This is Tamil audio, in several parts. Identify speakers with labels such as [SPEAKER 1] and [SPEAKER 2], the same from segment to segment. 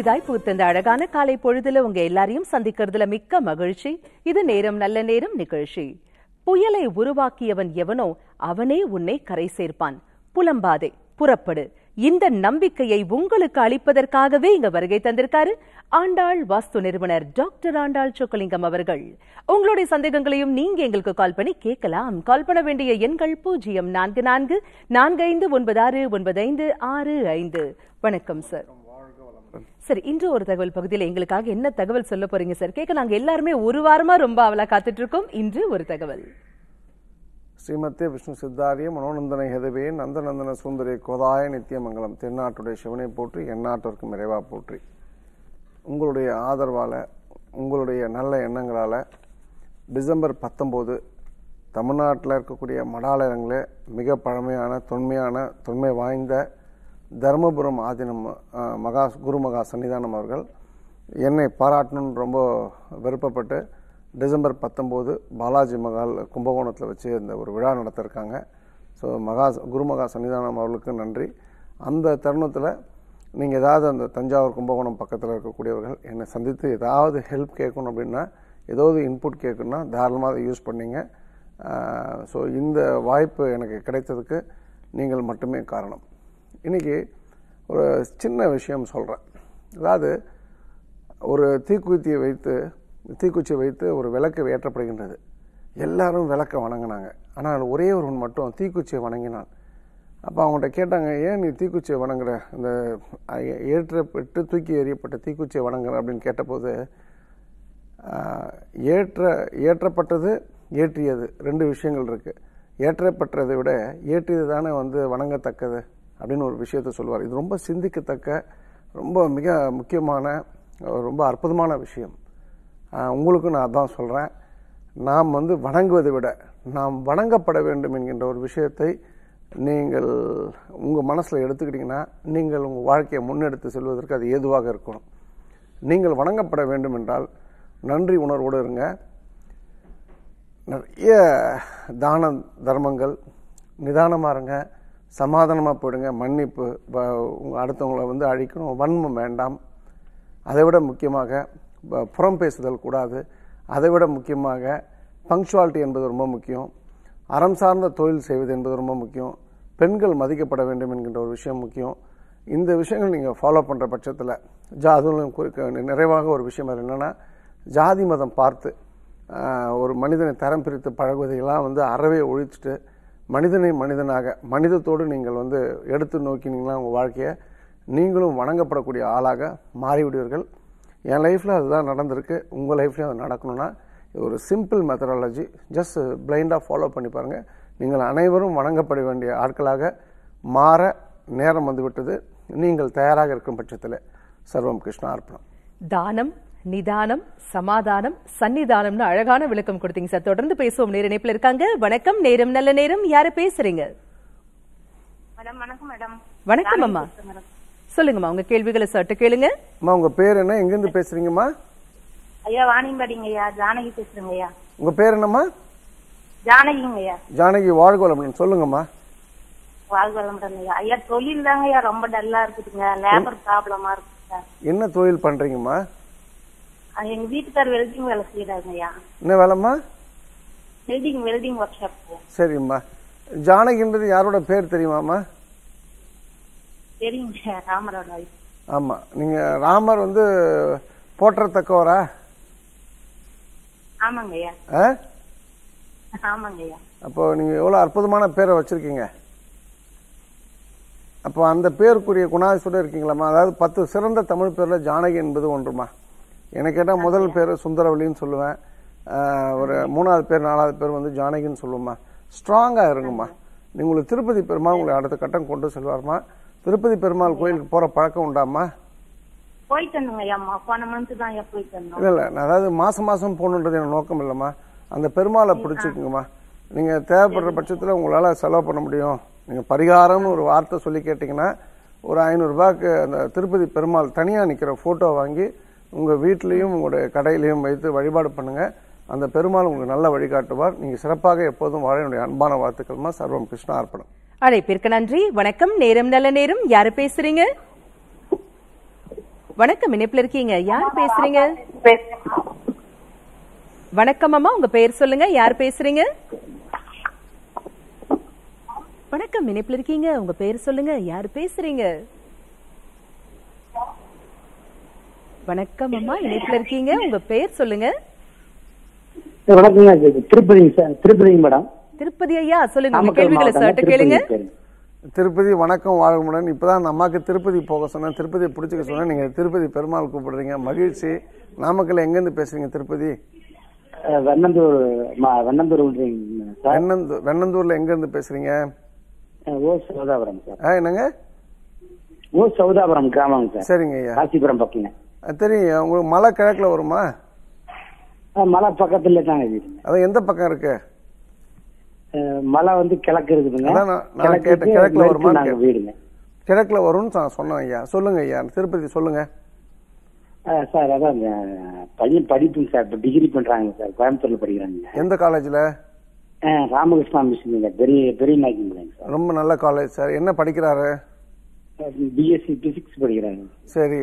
[SPEAKER 1] புதிதாய் பூத்த இந்த அழகான காலை பொழுதுல உங்க எல்லாரையும் சந்திக்கிறதுல மிக்க மகிழ்ச்சி இது நேரம் நல்ல நேரம் நிகழ்ச்சி புயலை உருவாக்கியவன் எவனோ அவனே உன்னை கரை சேர்ப்பான் புலம்பாதே புறப்படு இந்த நம்பிக்கையை உங்களுக்கு அளிப்பதற்காகவே இங்க வருகை தந்திருக்காரு ஆண்டாள் வாஸ்து நிறுவனர் டாக்டர் ஆண்டாள் சொக்கலிங்கம் அவர்கள் உங்களுடைய சந்தேகங்களையும் நீங்க எங்களுக்கு கால் பண்ணி கேட்கலாம் கால் பண்ண வேண்டிய எண்கள் பூஜ்ஜியம் நான்கு நான்கு நான்கு ஐந்து ஒன்பது ஆறு ஒன்பது ஐந்து ஆறு ஐந்து வணக்கம் சார் வணக்கம் சார் இன்று ஒரு தகவல் பகுதியில் எங்களுக்காக என்ன தகவல் சொல்ல போறீங்க சார் கேட்க நாங்க எல்லாருமே ஒரு வாரமா ரொம்ப அவலா காத்துட்டு இருக்கோம் இன்று ஒரு தகவல்
[SPEAKER 2] ஸ்ரீமத்தே விஷ்ணு சித்தாரிய மனோநந்தனை ஹெதவே நந்தநந்தன சுந்தரி கோதாய நித்தியமங்கலம் தென்னாட்டுடைய சிவனை போற்றி எந்நாட்டிற்கும் இறைவா போற்றி உங்களுடைய ஆதரவால் உங்களுடைய நல்ல எண்ணங்களால் டிசம்பர் பத்தொம்போது தமிழ்நாட்டில் இருக்கக்கூடிய மடாலயங்களில் மிக பழமையான தொன்மையான தொன்மை வாய்ந்த தருமபுரம் ஆதினம் மகா குரு மகா சன்னிதானம் அவர்கள் என்னை பாராட்டணும்னு ரொம்ப விருப்பப்பட்டு டிசம்பர் பத்தொம்போது பாலாஜி மகால் கும்பகோணத்தில் வச்சு இந்த ஒரு விழா நடத்திருக்காங்க ஸோ மகா குருமகா சன்னிதானம் அவர்களுக்கு நன்றி அந்த தருணத்தில் நீங்கள் ஏதாவது அந்த தஞ்சாவூர் கும்பகோணம் பக்கத்தில் இருக்கக்கூடியவர்கள் என்னை சந்தித்து ஏதாவது ஹெல்ப் கேட்கணும் அப்படின்னா ஏதாவது இன்புட் கேட்கணும்னா தாராளமாக அதை யூஸ் பண்ணிங்க ஸோ இந்த வாய்ப்பு எனக்கு கிடைத்ததுக்கு நீங்கள் மட்டுமே காரணம் இன்றைக்கி ஒரு சின்ன விஷயம் சொல்கிறேன் அதாவது ஒரு தீக்குத்தியை வைத்து தீக்குச்சி வைத்து ஒரு விளக்கு ஏற்றப்படுகின்றது எல்லாரும் விளக்கை வணங்கினாங்க ஆனால் ஒரே ஒருவன் மட்டும் தீக்குச்சியை வணங்கினான் அப்போ அவங்கள்ட்ட கேட்டாங்க ஏன் நீ தீக்குச்சியை வணங்குற இந்த ஏற்றப்பட்டு தூக்கி எறியப்பட்ட தீக்குச்சியை வணங்குற அப்படின்னு கேட்டபோது ஏற்ற ஏற்றப்பட்டது ஏற்றியது ரெண்டு விஷயங்கள் இருக்குது ஏற்றப்பட்டதை விட ஏற்றியது தானே வந்து வணங்கத்தக்கது அப்படின்னு ஒரு விஷயத்த சொல்லுவார் இது ரொம்ப சிந்திக்கத்தக்க ரொம்ப மிக முக்கியமான ரொம்ப அற்புதமான விஷயம் உங்களுக்கும் நான் அதான் சொல்கிறேன் நாம் வந்து வணங்குவதை விட நாம் வணங்கப்பட வேண்டும் என்கின்ற ஒரு விஷயத்தை நீங்கள் உங்கள் மனசில் எடுத்துக்கிட்டிங்கன்னா நீங்கள் உங்கள் வாழ்க்கையை முன்னெடுத்து செல்வதற்கு அது ஏதுவாக இருக்கணும் நீங்கள் வணங்கப்பட வேண்டும் என்றால் நன்றி உணர்வோடு இருங்க நிறைய தான தர்மங்கள் நிதானமாக இருங்க சமாதானமாக போயிடுங்க மன்னிப்பு அடுத்தவங்களை வந்து அழிக்கணும் வன்மம் வேண்டாம் அதை விட முக்கியமாக புறம் பேசுதல் கூடாது அதை விட முக்கியமாக பங்க்சுவாலிட்டி என்பது ரொம்ப முக்கியம் அறம் சார்ந்த தொழில் செய்வது என்பது ரொம்ப முக்கியம் பெண்கள் மதிக்கப்பட வேண்டும் என்கின்ற ஒரு விஷயம் முக்கியம் இந்த விஷயங்கள் நீங்கள் ஃபாலோ பண்ணுற பட்சத்தில் ஜா அதுவும் குறிக்க நிறைவாக ஒரு விஷயம் அது என்னென்னா ஜாதி மதம் பார்த்து ஒரு மனிதனை தரம் பிரித்து பழகுவதையெல்லாம் வந்து அறவே ஒழிச்சிட்டு மனிதனை மனிதனாக மனிதத்தோடு நீங்கள் வந்து எடுத்து நோக்கினீங்களா உங்கள் வாழ்க்கையை நீங்களும் வணங்கப்படக்கூடிய ஆளாக மாறிவிடுவீர்கள் என் லைஃப்பில் அதுதான் நடந்திருக்கு உங்கள் லைஃப்லேயும் அது நடக்கணும்னா இது ஒரு சிம்பிள் மெத்தடாலஜி ஜஸ்ட் பிளைண்டாக ஃபாலோ பண்ணி பாருங்கள் நீங்கள் அனைவரும் வணங்கப்பட வேண்டிய ஆட்களாக மாற நேரம் வந்துவிட்டது நீங்கள் தயாராக இருக்கும் பட்சத்தில் சர்வம் கிருஷ்ணா அர்ப்பணம்
[SPEAKER 1] தானம் நிதானம் சமாதானம் சன்னிதானம்னு அழகான விளக்கம் கொடுத்தீங்க சார் தொடர்ந்து பேசுவோம் நேர இணைப்புல இருக்காங்க வணக்கம் நேரம் நல்ல நேரம் யாரு பேசுறீங்க வணக்கம் அம்மா சொல்லுங்கம்மா உங்க கேள்விகளை சட்டு கேளுங்க அம்மா உங்க பேர் என்ன எங்க இருந்து பேசுறீங்கம்மா
[SPEAKER 3] ஐயா வாணியம்பாடிங்க ஐயா ஜானகி பேசுறேங்க ஐயா
[SPEAKER 1] உங்க பேர்
[SPEAKER 2] என்னம்மா
[SPEAKER 3] ஜானகிங்க ஐயா
[SPEAKER 2] ஜானகி வாழ்கோலம் சொல்லுங்கம்மா
[SPEAKER 3] வாழ்வளமுடன் ஐயா ஐயா தொழில் தாங்க ஐயா ரொம்ப டல்லா இருக்குதுங்க லேபர் ப்ராப்ளமா இருக்கு
[SPEAKER 2] என்ன தொழில் பண்றீங்கம்மா
[SPEAKER 3] எங்க வீட்டுக்கார் வெல்டிங் வேலை செய்யறாங்க என்ன வேலைம்மா வெல்டிங் வெல்டிங் ஒர்க் ஷாப்
[SPEAKER 2] சரிம்மா ஜானகின்றது யாரோட பேர் தெரியுமாம்மா
[SPEAKER 3] தெரியுங்க ராமரோட
[SPEAKER 2] ஆமா நீங்க ராமர் வந்து போற்றத்தக்கவரா ஆமாங்க ஆமாங்கய்யா ஆமாங்க அப்போ நீங்க எவ்வளவு அற்புதமான பேரை வச்சிருக்கீங்க அப்போ அந்த பேருக்குரிய குணாதிசோட இருக்கீங்களாம்மா அதாவது பத்து சிறந்த தமிழ் பேர்ல ஜானகி என்பது ஒன்றுமா எனக்கு கேட்டால் முதல் பேர் சுந்தரவல்லின்னு சொல்லுவேன் ஒரு மூணாவது பேர் நாலாவது பேர் வந்து ஜானகின்னு சொல்லுவோம்மா ஸ்ட்ராங்காக இருங்கம்மா உங்களுக்கு திருப்பதி பெருமாள் உங்களை அடுத்த கட்டம் கொண்டு செல்வார்மா திருப்பதி பெருமாள் கோயிலுக்கு போகிற பழக்கம் உண்டாம்மா இல்ல அதாவது மாசம் மாசம் போகணுன்றது என் நோக்கம் இல்லைம்மா அந்த பெருமாளை பிடிச்சிக்குங்கம்மா நீங்க தேவைப்படுற பட்சத்தில் உங்களால் செலவு பண்ண முடியும் நீங்க பரிகாரம்னு ஒரு வார்த்தை சொல்லி கேட்டீங்கன்னா ஒரு ஐநூறுரூபாய்க்கு அந்த திருப்பதி பெருமாள் தனியாக நிற்கிற ஃபோட்டோ வாங்கி உங்கள் வீட்லேயும் உங்களுடைய கடையிலையும் வைத்து வழிபாடு பண்ணுங்க அந்த பெருமாள் உங்களுக்கு நல்ல வழிகாட்டுவார் நீங்கள் சிறப்பாக எப்போதும் வாழ என்னுடைய அன்பான வாழ்த்துக்கள்மா சர்வம் கிருஷ்ணா அர்ப்பணம்
[SPEAKER 1] அழைப்பிற்கு நன்றி வணக்கம் நேரம் நல்ல நேரம் யாரு பேசுறீங்க வணக்கம் இணைப்புல இருக்கீங்க யார் பேசுறீங்க வணக்கம் அம்மா உங்க பேர் சொல்லுங்க யார் பேசுறீங்க வணக்கம் இணைப்புல இருக்கீங்க உங்க பேர் சொல்லுங்க யார் பேசுறீங்க வணக்கம் அம்மா இணைப்புல இருக்கீங்க உங்க பெயர் சொல்லுங்க
[SPEAKER 3] வணக்கம் திருப்பதி திருப்பதி மேடம்
[SPEAKER 1] திருப்பதி ஐயா சொல்லுங்க உங்க கேள்விகளை சார்ட்ட கேளுங்க
[SPEAKER 2] திருப்பதி வணக்கம் வாழ்முடன் இப்பதான் அந்த திருப்பதி போக சொன்னேன் திருப்பதியை பிடிச்சிக்க சொன்னேன் நீங்க திருப்பதி பெருமாள் கூப்பிடுறீங்க மகிழ்ச்சி நாமக்கல் இருந்து பேசுறீங்க திருப்பதி வெண்ணந்தூர் வெண்ணந்தூர் வெண்ணந்தூர் வெண்ணந்தூர்ல எங்கேருந்து பேசுறீங்க ஓ சௌதாபுரம் சார் என்னங்க ஓ சௌதாபுரம் கிராமம் சார் சரிங்க ஐயா காசிபுரம் பக்கங்க தெரியும் உங்களுக்கு மலை கிழக்குல வருமா மலை பக்கத்துல தான் இது அது எந்த பக்கம் இருக்கு மலை வந்து கிழக்கு இருக்குதுங்க நான் கேட்டேன் கிழக்குல வருமா வீடுங்க கிழக்குல வரும்னு நான் சொன்னேன் ஐயா சொல்லுங்க ஐயா திருப்பதி சொல்லுங்க சார் அதான் பையன் படிப்பு சார் இப்போ டிகிரி பண்றாங்க சார் கோயம்புத்தூர்ல படிக்கிறாங்க எந்த காலேஜ்ல ராமகிருஷ்ணா மிஷன் பெரிய பெரிய நாயக்கன் சார் ரொம்ப நல்ல காலேஜ் சார் என்ன படிக்கிறாரு பிஎஸ்சி பிசிக்ஸ் படிக்கிறாங்க சரி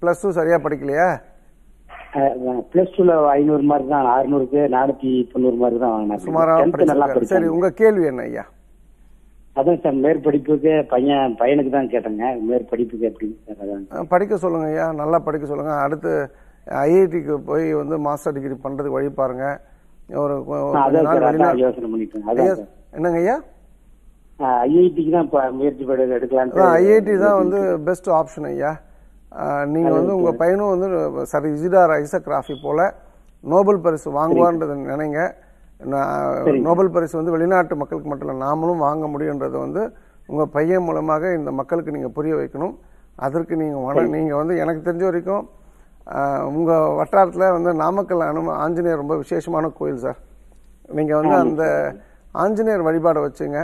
[SPEAKER 2] பிளஸ் டூ சரியா படிக்கலையா பிளஸ் டூல ஐநூறு மார்க் தான் அறுநூறுக்கு நானூத்தி தொண்ணூறு மார்க் தான் வாங்கினாங்க சரி உங்க கேள்வி என்ன ஐயா அதான் சார் மேற்படிப்புக்கு பையன் பையனுக்கு தான்
[SPEAKER 3] கேட்டேங்க மேற்படிப்புக்கு எப்படிங்க
[SPEAKER 2] படிக்க சொல்லுங்க ஐயா நல்லா படிக்க சொல்லுங்க அடுத்து ஐஐடிக்கு போய் வந்து மாஸ்டர் டிகிரி பண்றதுக்கு வழி பாருங்க ஒரு என்னங்க ஐயா ஐஐடிக்கு தான் முயற்சி எடுக்கலாம் ஐஐடி தான் வந்து பெஸ்ட் ஆப்ஷன் ஐயா நீங்கள் வந்து உங்கள் பையனும் வந்து சர் இசிடார் ஐசக் ராஃபி போல் நோபல் பரிசு வாங்குவான்றது நினைங்க நோபல் பரிசு வந்து வெளிநாட்டு மக்களுக்கு மட்டும் இல்லை நாமளும் வாங்க முடியுன்றதை வந்து உங்கள் பையன் மூலமாக இந்த மக்களுக்கு நீங்கள் புரிய வைக்கணும் அதற்கு நீங்கள் வன நீங்கள் வந்து எனக்கு தெரிஞ்ச வரைக்கும் உங்கள் வட்டாரத்தில் வந்து நாமக்கல் அனும ஆஞ்சநேயர் ரொம்ப விசேஷமான கோயில் சார் நீங்கள் வந்து அந்த ஆஞ்சநேயர் வழிபாடை வச்சுங்க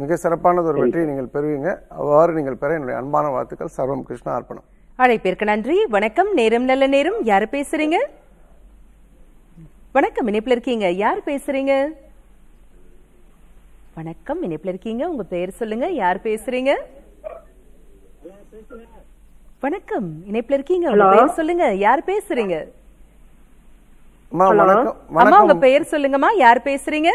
[SPEAKER 2] மிக சிறப்பானது ஒரு வெற்றியை நீங்கள் பெறுவீங்க அவ்வாறு நீங்கள் பெற என்னுடைய அன்பான வாழ்த்துக்கள் சர்வம் கிருஷ்ணா அர்ப்பணம்
[SPEAKER 1] அழைப்பிற்கு நன்றி வணக்கம் நேரம் நல்ல நேரம் யார் பேசுறீங்க வணக்கம் இணைப்புல இருக்கீங்க யார் பேசுறீங்க வணக்கம் இணைப்புல இருக்கீங்க உங்க பெயர் சொல்லுங்க யார் பேசுறீங்க வணக்கம் இணைப்புல இருக்கீங்க உங்க பெயர் சொல்லுங்க யார் பேசுறீங்க
[SPEAKER 2] அம்மா உங்க
[SPEAKER 1] பெயர் சொல்லுங்கம்மா யார் பேசுறீங்க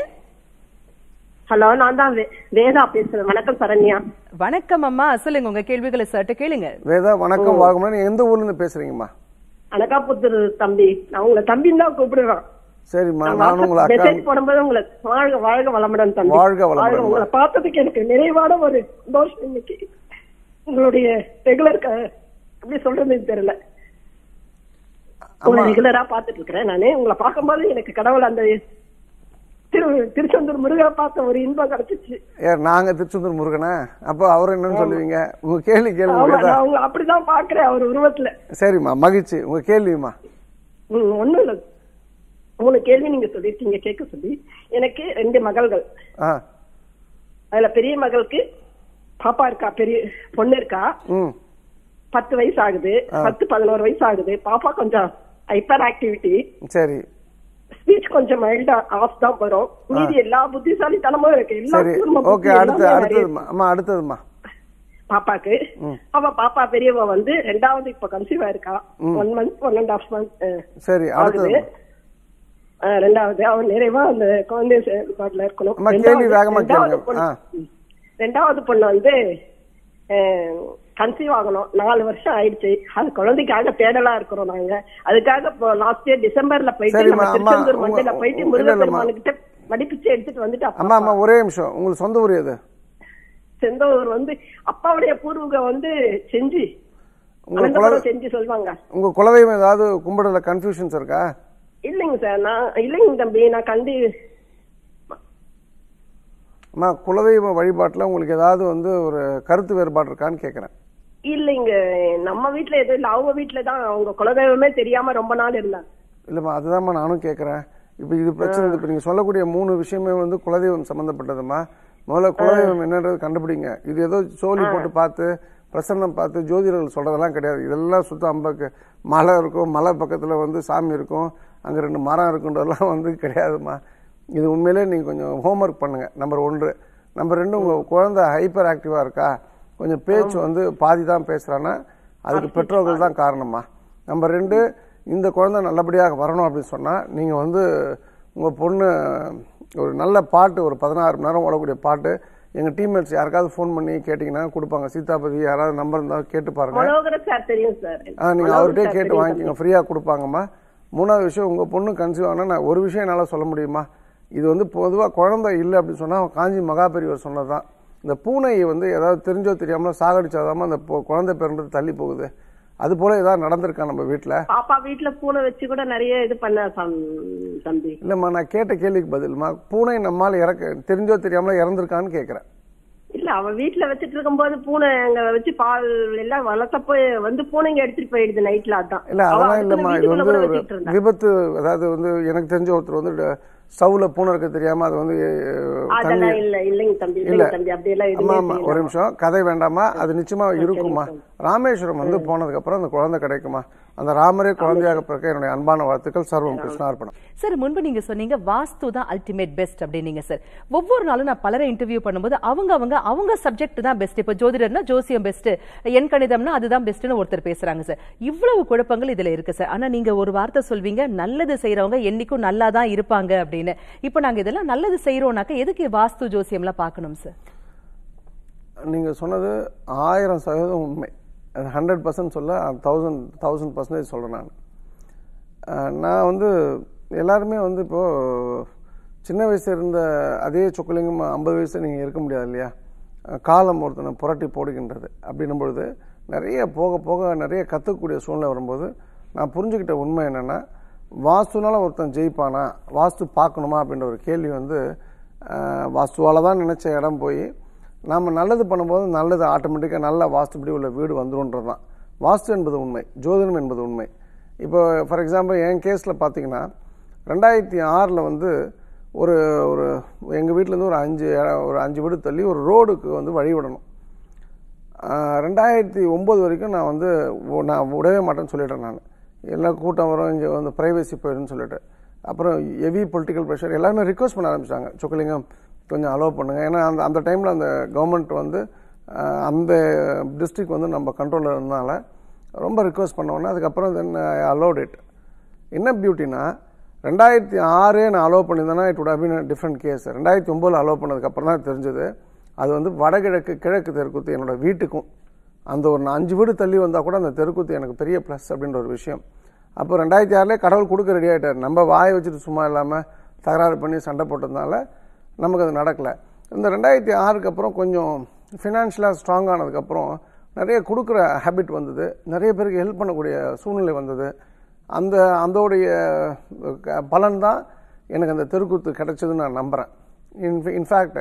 [SPEAKER 1] ஹலோ நான் தான் வேதா பேசுறேன் வணக்கம் சரண்யா வணக்கம் அம்மா சொல்லுங்க உங்க
[SPEAKER 3] கேள்விகளை சட்ட கேளுங்க
[SPEAKER 2] வேதா வணக்கம் வாகமன் எந்த ஊர்ல இருந்து பேசுறீங்கம்மா
[SPEAKER 3] அனகாபுத்தூர் தம்பி நான் உங்களை தம்பின்னு தான் கூப்பிடுறேன்
[SPEAKER 2] சரிம்மா நான் உங்களை மெசேஜ்
[SPEAKER 3] போடும்போது உங்களை வாழ்க வாழ்க வளமுடன் தம்பி வாழ்க வளமுடன் உங்களை பார்த்ததுக்கு எனக்கு நிறைவான ஒரு சந்தோஷம் இன்னைக்கு உங்களுடைய ரெகுலர் எப்படி சொல்றதுன்னு தெரியல உங்களை ரெகுலரா பாத்துட்டு இருக்கிறேன் நானே உங்களை பார்க்கும்போது எனக்கு கடவுள் அந்த திருச்செந்தூர் முருகனை பார்த்த ஒரு இன்பம் கிடைச்சிச்சு
[SPEAKER 2] நாங்க திருச்செந்தூர் முருகனா அப்போ அவர் என்னன்னு சொல்லுவீங்க உங்க கேள்வி கேள்வி அவங்க
[SPEAKER 3] அப்படிதான் பாக்குறேன் அவர் உருவத்துல
[SPEAKER 2] சரிம்மா மகிழ்ச்சி உங்க கேள்விமா
[SPEAKER 3] ஒண்ணும் இல்ல மூணு கேள்வி நீங்க சொல்லிருக்கீங்க கேட்க சொல்லி எனக்கு ரெண்டு மகள்கள் அதுல பெரிய மகளுக்கு பாப்பா இருக்கா பெரிய பொண்ணு இருக்கா பத்து வயசு ஆகுது பத்து பதினோரு வயசு ஆகுது பாப்பா கொஞ்சம் ஹைப்பர் ஆக்டிவிட்டி சரி கொஞ்சம் மைல்டா ஆஃப் தான் வரும் மீதி எல்லா புத்திசாலித்தனமும் இருக்கு எல்லா அடுத்ததுமா பாப்பாக்கு அவ பாப்பா பெரியவ வந்து ரெண்டாவது இப்ப கன்சீவா இருக்கா one month one and half month
[SPEAKER 2] சரி ஆகுது
[SPEAKER 3] ரெண்டாவது அவன் நிறைவா அந்த குழந்தை செயல்பாடுல இருக்கணும் ரெண்டாவது பொண்ணு வந்து கன்சீவ் ஆகணும் நாலு வருஷம் ஆயிடுச்சு அது குழந்தைக்காக தேடலா இருக்கிறோம் நாங்க அதுக்காக லாஸ்ட் இயர் டிசம்பர்ல போயிட்டு மண்டல போயிட்டு முருகப்பெருமானுக்கிட்ட மடிப்பிச்சு எடுத்துட்டு வந்துட்டு ஆமா
[SPEAKER 2] அம்மா ஒரே நிமிஷம் உங்களுக்கு சொந்த ஊர் எது
[SPEAKER 3] சொந்த ஊர் வந்து அப்பாவுடைய பூர்வக வந்து செஞ்சு செஞ்சு சொல்லுவாங்க
[SPEAKER 2] உங்க குலதெய்வம் ஏதாவது கும்பிடல கன்ஃபியூஷன்ஸ் இருக்கா
[SPEAKER 3] இல்லைங்க சார் நான் இல்லைங்க தம்பி நான் கண்டி
[SPEAKER 2] அம்மா குலதெய்வ வழிபாட்டில் உங்களுக்கு ஏதாவது வந்து ஒரு கருத்து வேறுபாடு இருக்கான்னு கேட்குறேன்
[SPEAKER 3] இல்லைங்க நம்ம வீட்டில் எதுவும் இல்லை அவங்க வீட்டில் தான் அவங்க குலதெய்வமே தெரியாமல் ரொம்ப நாள் இருந்தாங்க
[SPEAKER 2] இல்லைம்மா அதுதான்மா நானும் கேட்குறேன் இப்போ இது பிரச்சனை இப்போ நீங்கள் சொல்லக்கூடிய மூணு விஷயமே வந்து குலதெய்வம் சம்மந்தப்பட்டதும்மா முதல்ல குலதெய்வம் என்னன்றது கண்டுபிடிங்க இது ஏதோ சோழி போட்டு பார்த்து பிரசன்னம் பார்த்து ஜோதிடர்கள் சொல்கிறதெல்லாம் கிடையாது இதெல்லாம் சுத்த அம்பக்கு மலை இருக்கும் மலை பக்கத்தில் வந்து சாமி இருக்கும் அங்கே ரெண்டு மரம் இருக்குன்றதெல்லாம் வந்து கிடையாதுமா இது உண்மையிலே நீங்கள் கொஞ்சம் ஹோம்ஒர்க் பண்ணுங்கள் நம்பர் ஒன்று நம்பர் ரெண்டு உங்கள் குழந்தை ஹைப்பர் ஆக்டிவாக இருக்கா கொஞ்சம் பேச்சு வந்து பாதி தான் பேசுகிறான்னா அதுக்கு பெற்றோர்கள் தான் காரணமா நம்பர் ரெண்டு இந்த குழந்தை நல்லபடியாக வரணும் அப்படின்னு சொன்னால் நீங்கள் வந்து உங்கள் பொண்ணு ஒரு நல்ல பாட்டு ஒரு பதினாறு மணி நேரம் ஓடக்கூடிய பாட்டு எங்கள் டீம்மேட்ஸ் யாருக்காவது ஃபோன் பண்ணி கேட்டிங்கன்னா கொடுப்பாங்க சீதாபதி யாராவது நம்பர் இருந்தாலும் கேட்டு பாருங்க
[SPEAKER 3] ஆ நீங்கள் அவர்கிட்டே கேட்டு வாங்கிக்கோங்க
[SPEAKER 2] ஃப்ரீயாக கொடுப்பாங்கம்மா மூணாவது விஷயம் உங்கள் பொண்ணு கன்சியூவ் ஆனால் நான் ஒரு விஷயம் என்னால் சொல்ல முடியுமா இது வந்து பொதுவாக குழந்தை இல்லை அப்படின்னு சொன்னால் காஞ்சி மகாபெரிவர் சொன்னது தான் இந்த பூனையை வந்து ஏதாவது தெரிஞ்சோ தெரியாமல் சாகடிச்சாதாம அந்த குழந்தை பிறந்தது தள்ளி போகுது அது போல ஏதாவது நடந்திருக்கா நம்ம வீட்டுல
[SPEAKER 3] பாப்பா வீட்டுல பூனை வச்சு
[SPEAKER 2] கூட நிறைய இது பண்ண தம்பி இல்லம்மா நான் கேட்ட கேள்விக்கு பதில்மா பூனை நம்மால் இறக்க தெரிஞ்சோ தெரியாமல இறந்திருக்கான்னு கேக்குறேன்
[SPEAKER 3] இல்ல அவன் வீட்டுல வச்சிட்டு இருக்கும்போது பூனை அங்க வச்சு பால் எல்லாம் வளர்த்தப்போ வந்து பூனைங்க எடுத்துட்டு போயிடுது நைட்ல அதான் இல்ல அதெல்லாம் இல்லம்மா இது வந்து
[SPEAKER 2] விபத்து அதாவது வந்து எனக்கு தெரிஞ்ச ஒருத்தர் வந்து சவுல பூனை இருக்க தெரியாம அது வந்து ஆமா ஆமா ஒரு நிமிஷம் கதை வேண்டாமா அது நிச்சயமா இருக்குமா ராமேஸ்வரம் வந்து போனதுக்கு அப்புறம் அந்த குழந்தை கிடைக்குமா அந்த ராமரே குழந்தையாக பிறக்க என்னுடைய அன்பான வாழ்த்துக்கள் சர்வம் கிருஷ்ணார்ப்பணம்
[SPEAKER 1] சார் முன்பு நீங்க சொன்னீங்க வாஸ்து தான் அல்டிமேட் பெஸ்ட் அப்படின்னீங்க சார் ஒவ்வொரு நாளும் நான் பலரை இன்டர்வியூ பண்ணும்போது அவங்க அவங்க அவங்க சப்ஜெக்ட் தான் பெஸ்ட் இப்ப ஜோதிடர்னா ஜோசியம் பெஸ்ட் என் கணிதம்னா அதுதான் பெஸ்ட்னு ஒருத்தர் பேசுறாங்க சார் இவ்வளவு குழப்பங்கள் இதுல இருக்கு சார் ஆனா நீங்க ஒரு வார்த்தை சொல்வீங்க நல்லது செய்யறவங்க என்னைக்கும் நல்லா தான் இருப்பாங்க அப்படின்னு அப்படின்னு இப்போ நாங்கள் இதெல்லாம் நல்லது செய்கிறோம்னாக்க எதுக்கு வாஸ்து ஜோசியம்லாம் பார்க்கணும் சார்
[SPEAKER 2] நீங்கள் சொன்னது ஆயிரம் சதவீதம் உண்மை ஹண்ட்ரட் பர்சன்ட் சொல்ல தௌசண்ட் தௌசண்ட் பர்சன்டேஜ் சொல்கிறேன் நான் நான் வந்து எல்லாருமே வந்து இப்போது சின்ன வயசு இருந்த அதே சொக்கலிங்கம் ஐம்பது வயசில் நீங்கள் இருக்க முடியாது இல்லையா காலம் ஒருத்தனை புரட்டி போடுகின்றது அப்படின்னும் பொழுது நிறைய போக போக நிறைய கற்றுக்கக்கூடிய சூழ்நிலை வரும்போது நான் புரிஞ்சுக்கிட்ட உண்மை என்னென்னா வாஸ்துனால் ஒருத்தன் ஜெயிப்பானா வாஸ்து பார்க்கணுமா அப்படின்ற ஒரு கேள்வி வந்து வாஸ்துவால் தான் நினச்ச இடம் போய் நாம் நல்லது பண்ணும்போது நல்லது ஆட்டோமேட்டிக்காக நல்ல வாஸ்துப்படி உள்ள வீடு வந்துடும்ன்றது தான் வாஸ்து என்பது உண்மை ஜோதிடம் என்பது உண்மை இப்போ ஃபார் எக்ஸாம்பிள் என் கேஸில் பார்த்தீங்கன்னா ரெண்டாயிரத்தி ஆறில் வந்து ஒரு ஒரு எங்கள் வீட்டிலேருந்து ஒரு அஞ்சு ஒரு அஞ்சு வீடு தள்ளி ஒரு ரோடுக்கு வந்து வழிவிடணும் ரெண்டாயிரத்தி ஒம்பது வரைக்கும் நான் வந்து நான் விடவே மாட்டேன்னு சொல்லிடுறேன் நான் என்ன கூட்டம் வரும் இங்கே வந்து ப்ரைவசி போயிடும்னு சொல்லிட்டு அப்புறம் ஹெவி பொலிட்டிக்கல் ப்ரெஷர் எல்லாருமே ரிக்வஸ்ட் பண்ண ஆரம்பிச்சாங்க சொக்கலிங்கம் கொஞ்சம் அலோவ் பண்ணுங்கள் ஏன்னா அந்த அந்த டைமில் அந்த கவர்மெண்ட் வந்து அந்த டிஸ்ட்ரிக் வந்து நம்ம கண்ட்ரோலில் இருந்தனால ரொம்ப ரிக்வஸ்ட் பண்ணோன்னே அதுக்கப்புறம் தென் ஐ அலோட் இட் என்ன பியூட்டினா ரெண்டாயிரத்தி ஆறே நான் அலோவ் பண்ணியிருந்தேன்னா இட் உட் அப்படின் டிஃப்ரெண்ட் கேஸ் ரெண்டாயிரத்தி ஒம்போதில் அலோவ் பண்ணதுக்கப்புறம் தான் தெரிஞ்சது அது வந்து வடகிழக்கு கிழக்கு தெற்குத்து என்னோடய வீட்டுக்கும் அந்த ஒரு அஞ்சு வீடு தள்ளி வந்தால் கூட அந்த தெருக்கூத்து எனக்கு பெரிய ப்ளஸ் அப்படின்ற ஒரு விஷயம் அப்போ ரெண்டாயிரத்தி ஆறுலேயே கடவுள் கொடுக்க ரெடி ஆகிட்டார் நம்ம வாயை வச்சுட்டு சும்மா இல்லாமல் தகராறு பண்ணி சண்டை போட்டதுனால நமக்கு அது நடக்கலை இந்த ரெண்டாயிரத்தி ஆறுக்கு அப்புறம் கொஞ்சம் ஃபினான்ஷியலாக ஸ்ட்ராங் ஆனதுக்கப்புறம் நிறைய கொடுக்குற ஹேபிட் வந்தது நிறைய பேருக்கு ஹெல்ப் பண்ணக்கூடிய சூழ்நிலை வந்தது அந்த அதோடைய பலன் தான் எனக்கு அந்த தெருக்கூத்து கிடச்சதுன்னு நான் நம்புகிறேன் இன் இன்ஃபேக்ட்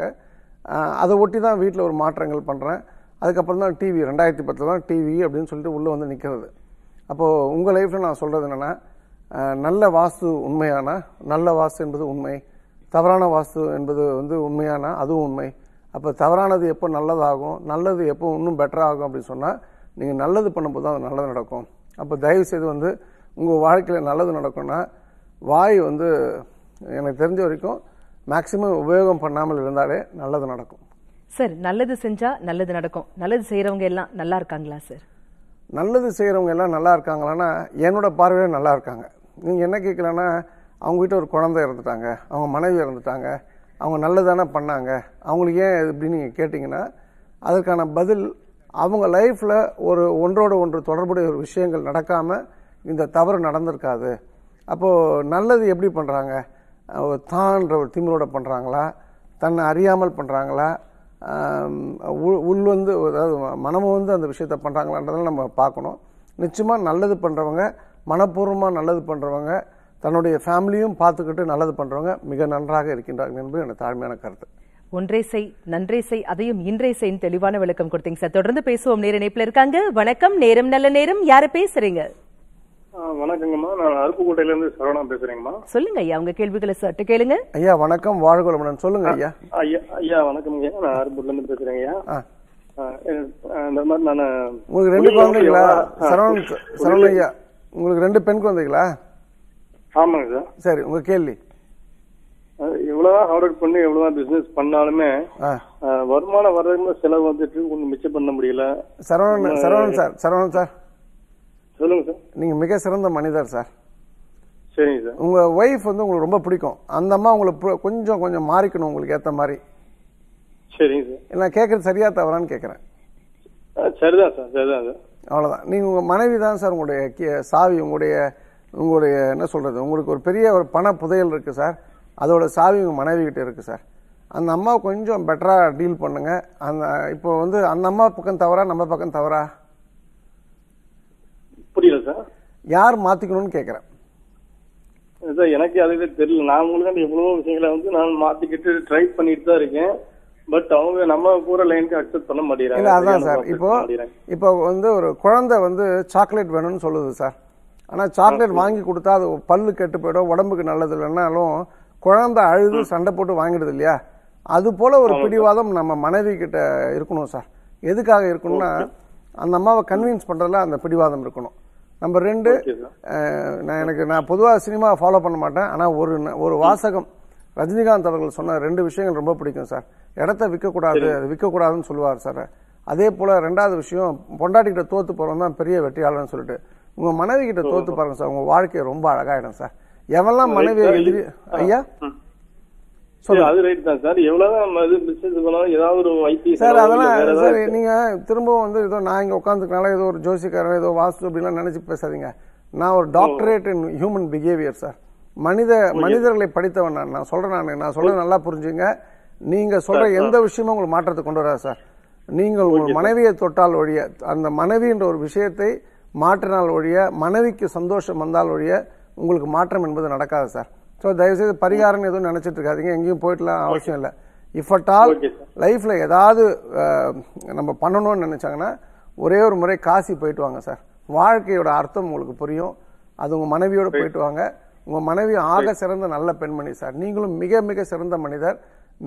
[SPEAKER 2] அதை ஒட்டி தான் வீட்டில் ஒரு மாற்றங்கள் பண்ணுறேன் அதுக்கப்புறம் தான் டிவி ரெண்டாயிரத்தி பத்தில் தான் டிவி அப்படின்னு சொல்லிட்டு உள்ளே வந்து நிற்கிறது அப்போது உங்கள் லைஃப்பில் நான் சொல்கிறது என்னென்னா நல்ல வாஸ்து உண்மையானா நல்ல வாஸ்து என்பது உண்மை தவறான வாஸ்து என்பது வந்து உண்மையானா அதுவும் உண்மை அப்போ தவறானது எப்போ நல்லதாகும் நல்லது எப்போ இன்னும் பெட்டராகும் அப்படின்னு சொன்னால் நீங்கள் நல்லது பண்ணும்போது தான் அது நல்லது நடக்கும் அப்போ தயவுசெய்து வந்து உங்கள் வாழ்க்கையில் நல்லது நடக்கும்னா வாய் வந்து எனக்கு தெரிஞ்ச வரைக்கும் மேக்சிமம் உபயோகம் பண்ணாமல் இருந்தாலே நல்லது நடக்கும்
[SPEAKER 1] சார் நல்லது செஞ்சா நல்லது நடக்கும் நல்லது செய்யறவங்க எல்லாம் நல்லா இருக்காங்களா சார்
[SPEAKER 2] நல்லது செய்கிறவங்க எல்லாம் நல்லா இருக்காங்களான்னா என்னோட பார்வையில் நல்லா இருக்காங்க நீங்கள் என்ன கேட்கலன்னா அவங்க வீட்டில் ஒரு குழந்தை இறந்துட்டாங்க அவங்க மனைவி இறந்துட்டாங்க அவங்க நல்லதானே பண்ணாங்க அவங்களுக்கு ஏன் இப்படின்னு நீங்கள் கேட்டிங்கன்னா அதுக்கான பதில் அவங்க லைஃப்பில் ஒரு ஒன்றோடு ஒன்று தொடர்புடைய ஒரு விஷயங்கள் நடக்காமல் இந்த தவறு நடந்திருக்காது அப்போது நல்லது எப்படி பண்ணுறாங்க தான்ற ஒரு திமிரோட பண்ணுறாங்களா தன்னை அறியாமல் பண்ணுறாங்களா உள் வந்து அதாவது மனமும் வந்து அந்த விஷயத்த பண்ணுறாங்களான்றதெல்லாம் நம்ம பார்க்கணும் நிச்சயமாக நல்லது பண்ணுறவங்க மனப்பூர்வமாக நல்லது பண்ணுறவங்க தன்னுடைய ஃபேமிலியும் பார்த்துக்கிட்டு நல்லது பண்ணுறவங்க மிக நன்றாக இருக்கின்றார்கள் என்பது எனக்கு தாழ்மையான கருத்து
[SPEAKER 1] ஒன்றே செய் நன்றே செய் அதையும் இன்றே செய்யும் தெளிவான விளக்கம் கொடுத்தீங்க சார் தொடர்ந்து பேசுவோம் நேர இணைப்பில் இருக்காங்க வணக்கம் நேரம் நல்ல நேரம் யாரை பேசுறீங்க
[SPEAKER 2] வணக்கங்கம்மா நான் அருப்புக்கோட்டையில இருந்து சரவணா பேசுறேங்கம்மா
[SPEAKER 1] சொல்லுங்க ஐயா உங்க கேள்விகளை சட்டு கேளுங்க
[SPEAKER 2] ஐயா வணக்கம் வாழ்க சொல்லுங்க ஐயா ஐயா ஐயா வணக்கம் ஐயா நான் அருப்புல இருந்து பேசுறேன் ஐயா இந்த மாதிரி நான் உங்களுக்கு ரெண்டு குழந்தைங்களா சரவணன் சரவண ஐயா உங்களுக்கு ரெண்டு பெண் குழந்தைங்களா ஆமாங்க சார் சரி உங்க கேள்வி எவ்வளவுதான் ஹார்ட் பண்ணி எவ்வளவுதான் பிசினஸ் பண்ணாலுமே வருமானம் வர்றதுக்கு செலவு வந்துட்டு கொஞ்சம் மிச்சம் பண்ண முடியல சரவணன் சரவணன் சார் சரவணன் சார் சொல்லுங்க சார் நீங்க மிக சிறந்த மனிதர் சார் சரிங்க சார் உங்க ஒய்ஃப் வந்து உங்களுக்கு ரொம்ப பிடிக்கும் அந்த அம்மா உங்களுக்கு கொஞ்சம் கொஞ்சம் மாறிக்கணும் உங்களுக்கு ஏத்த மாதிரி சரிங்க சார் நான் கேட்கறது சரியா தவறான்னு கேட்கறேன் சரிதான் சார் சரிதான் சார் அவ்வளோதான் நீங்கள் உங்கள் மனைவி தான் சார் உங்களுடைய சாவி உங்களுடைய உங்களுடைய என்ன சொல்கிறது உங்களுக்கு ஒரு பெரிய ஒரு பண புதையல் இருக்குது சார் அதோட சாவி உங்கள் மனைவி கிட்டே இருக்குது சார் அந்த அம்மா கொஞ்சம் பெட்டராக டீல் பண்ணுங்கள் அந்த இப்போ வந்து அந்த அம்மா பக்கம் தவறா நம்ம பக்கம் தவறா யார் மாத்திக்கணும்னு கேட்குறேன் சார் எனக்கு அதுவே தெரியல நான் உங்களுக்கு எவ்வளவோ விஷயங்களை வந்து நான் மாத்திக்கிட்டு ட்ரை பண்ணிட்டு தான் இருக்கேன் பட் அவங்க நம்ம கூற லைனுக்கு அக்செப்ட் பண்ண மாட்டேங்கிறாங்க அதான் சார் இப்போ இப்போ வந்து ஒரு குழந்தை வந்து சாக்லேட் வேணும்னு சொல்லுது சார் ஆனால் சாக்லேட் வாங்கி கொடுத்தா அது பல்லு கெட்டு போயிடும் உடம்புக்கு நல்லது இல்லைனாலும் குழந்தை அழுது சண்டை போட்டு வாங்கிடுது இல்லையா அது போல ஒரு பிடிவாதம் நம்ம மனைவி கிட்ட இருக்கணும் சார் எதுக்காக இருக்கணும்னா அந்த அம்மாவை கன்வின்ஸ் பண்றதுல அந்த பிடிவாதம் இருக்கணும் நம்பர் ரெண்டு நான் எனக்கு நான் பொதுவாக சினிமா ஃபாலோ பண்ண மாட்டேன் ஆனால் ஒரு ஒரு வாசகம் ரஜினிகாந்த் அவர்கள் சொன்ன ரெண்டு விஷயங்கள் ரொம்ப பிடிக்கும் சார் இடத்த விற்கக்கூடாது அது விற்கக்கூடாதுன்னு சொல்லுவார் சார் அதே போல் ரெண்டாவது விஷயம் பொண்டாட்டிக்கிட்ட தோத்து போகிறோம் தான் பெரிய வெற்றியாளர்னு சொல்லிட்டு உங்கள் மனைவி கிட்ட தோத்து பாருங்க சார் உங்கள் வாழ்க்கை ரொம்ப அழகாகிடும் சார் எவெல்லாம் மனைவியை எதிரி ஐயா சார் அதெல்லாம் சார் திரும்பவும் வந்து ஏதோ நான் ஏதோ ஒரு ஜோசிக்காரன் ஏதோ வாஸ்து பேசாதீங்க நான் ஒரு ஹியூமன் பிஹேவியர் சார் மனித மனிதர்களை படித்தவன் நான் நான் சொல்றேன் நான் நான் நல்லா புரிஞ்சுங்க நீங்க சொல்ற எந்த விஷயமும் உங்களுக்கு மாற்றத்தை கொண்டு வராது சார் நீங்கள் உங்கள் மனைவியை தொட்டால் ஒழிய அந்த மனைவின்ற ஒரு விஷயத்தை மாற்றினால் ஒழிய மனைவிக்கு சந்தோஷம் வந்தால் ஒழிய உங்களுக்கு மாற்றம் என்பது நடக்காது சார் ஸோ தயவுசெய்து பரிகாரம் எதுவும் நினச்சிட்டு இருக்காதிங்க எங்கேயும் போயிட்டுலாம் அவசியம் இல்லை இஃப் அட் ஆல் லைஃப்பில் ஏதாவது நம்ம பண்ணணும்னு நினச்சாங்கன்னா ஒரே ஒரு முறை காசி போயிட்டு வாங்க சார் வாழ்க்கையோட அர்த்தம் உங்களுக்கு புரியும் அது உங்கள் மனைவியோடு போயிட்டு வாங்க உங்கள் மனைவி ஆக சிறந்த நல்ல பெண்மணி சார் நீங்களும் மிக மிக சிறந்த மனிதர்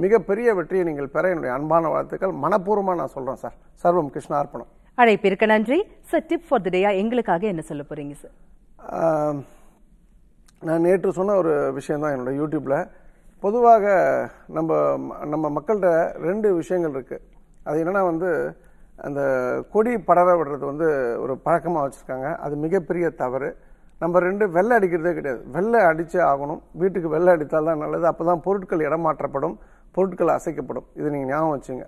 [SPEAKER 2] மிகப்பெரிய வெற்றியை நீங்கள் பெற என்னுடைய அன்பான வாழ்த்துக்கள் மனப்பூர்வமாக நான் சொல்கிறேன் சார் சர்வம் கிருஷ்ணா அர்ப்பணம்
[SPEAKER 1] அழைப்பிற்கு நன்றி சார் டிப் ஃபார் தி டேயா எங்களுக்காக என்ன சொல்ல போகிறீங்க சார்
[SPEAKER 2] நான் நேற்று சொன்ன ஒரு விஷயந்தான் என்னோடய யூடியூப்பில் பொதுவாக நம்ம நம்ம மக்கள்கிட்ட ரெண்டு விஷயங்கள் இருக்குது அது என்னென்னா வந்து அந்த கொடி படர விடுறது வந்து ஒரு பழக்கமாக வச்சுருக்காங்க அது மிகப்பெரிய தவறு நம்ம ரெண்டு வெள்ளை அடிக்கிறதே கிடையாது வெள்ளை அடித்தே ஆகணும் வீட்டுக்கு வெள்ளை அடித்தால் தான் நல்லது அப்போ தான் பொருட்கள் இடமாற்றப்படும் பொருட்கள் அசைக்கப்படும் இது நீங்கள் ஞாபகம் வச்சுங்க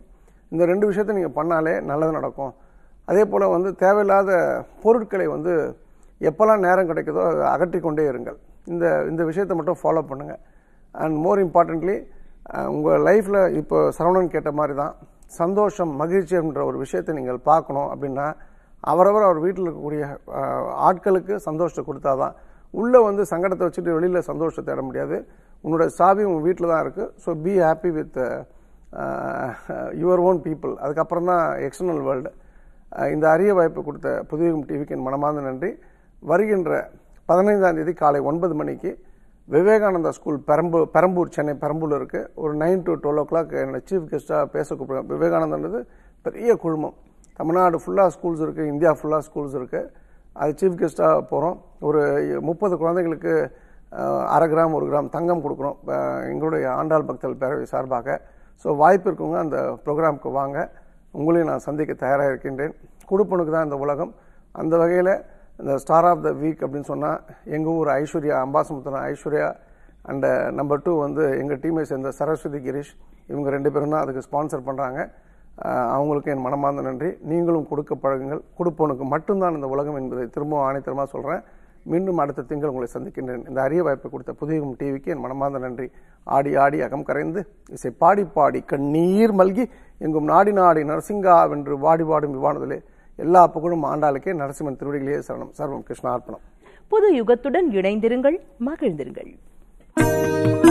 [SPEAKER 2] இந்த ரெண்டு விஷயத்தை நீங்கள் பண்ணாலே நல்லது நடக்கும் அதே போல் வந்து தேவையில்லாத பொருட்களை வந்து எப்போல்லாம் நேரம் கிடைக்குதோ அதை அகற்றி கொண்டே இருங்கள் இந்த இந்த விஷயத்தை மட்டும் ஃபாலோ பண்ணுங்கள் அண்ட் மோர் இம்பார்ட்டன்ட்லி உங்கள் லைஃப்பில் இப்போ சரவணன் கேட்ட மாதிரி தான் சந்தோஷம் மகிழ்ச்சி என்ற ஒரு விஷயத்தை நீங்கள் பார்க்கணும் அப்படின்னா அவரவர் அவர் வீட்டில் இருக்கக்கூடிய ஆட்களுக்கு சந்தோஷத்தை கொடுத்தா தான் உள்ளே வந்து சங்கடத்தை வச்சுட்டு வெளியில் சந்தோஷத்தை தேட முடியாது உன்னோட சாவி உங்கள் வீட்டில் தான் இருக்குது so be happy with your own people அதுக்கப்புறம் தான் எக்ஸ்டர்னல் வேர்ல்டு இந்த அரிய வாய்ப்பு கொடுத்த புதுவிகம் டிவிக்கு என் மனமார்ந்த நன்றி வருகின்ற பதினைந்தாம் தேதி காலை ஒன்பது மணிக்கு விவேகானந்தா ஸ்கூல் பெரம்பூர் பெரம்பூர் சென்னை பெரம்பூரில் இருக்குது ஒரு nine to twelve o'clock என்னோடய சீஃப் கெஸ்ட்டாக பேச கூப்பிடுவேன் விவேகானந்தன்றது பெரிய குழுமம் தமிழ்நாடு ஃபுல்லாக ஸ்கூல்ஸ் இருக்குது இந்தியா ஃபுல்லாக ஸ்கூல்ஸ் இருக்குது அது சீஃப் கெஸ்ட்டாக போகிறோம் ஒரு முப்பது குழந்தைங்களுக்கு அரை கிராம் ஒரு கிராம் தங்கம் கொடுக்குறோம் எங்களுடைய ஆண்டாள் பக்தர்கள் பேரவை சார்பாக ஸோ வாய்ப்பு இருக்கவங்க அந்த ப்ரோக்ராமுக்கு வாங்க உங்களையும் நான் சந்திக்க தயாராக இருக்கின்றேன் கொடுப்பனுக்கு தான் இந்த உலகம் அந்த வகையில் இந்த ஸ்டார் ஆஃப் த வீக் அப்படின்னு சொன்னால் எங்கள் ஊர் Aishwarya Ambasamudram Aishwarya and number two வந்து எங்கள் டீமை சேர்ந்த சரஸ்வதி கிரீஷ் இவங்க ரெண்டு பேரும் தான் அதுக்கு ஸ்பான்சர் பண்ணுறாங்க அவங்களுக்கு என் மனமார்ந்த நன்றி நீங்களும் கொடுக்க பழகுங்கள் கொடுப்பவனுக்கு மட்டும்தான் இந்த உலகம் என்பதை திரும்பவும் ஆணைத்தரமாக சொல்கிறேன் மீண்டும் அடுத்த திங்கள் உங்களை சந்திக்கின்றேன் இந்த அரிய வாய்ப்பை கொடுத்த புதியகம் டிவிக்கு என் மனமார்ந்த நன்றி ஆடி ஆடி அகம் கரைந்து இசை பாடி பாடி கண்ணீர் மல்கி எங்கும் நாடி நாடி நரசிங்கா வென்று வாடி வாடும் விவானதிலே எல்லா புகழும் ஆண்டாளுக்கே நரசிம்மன் திருவடிகளே சரணம் சர்வம் கிருஷ்ணார்ப்பணம்
[SPEAKER 1] புது யுகத்துடன் இணைந்திருங்கள் மகிழ்ந்திருங்கள்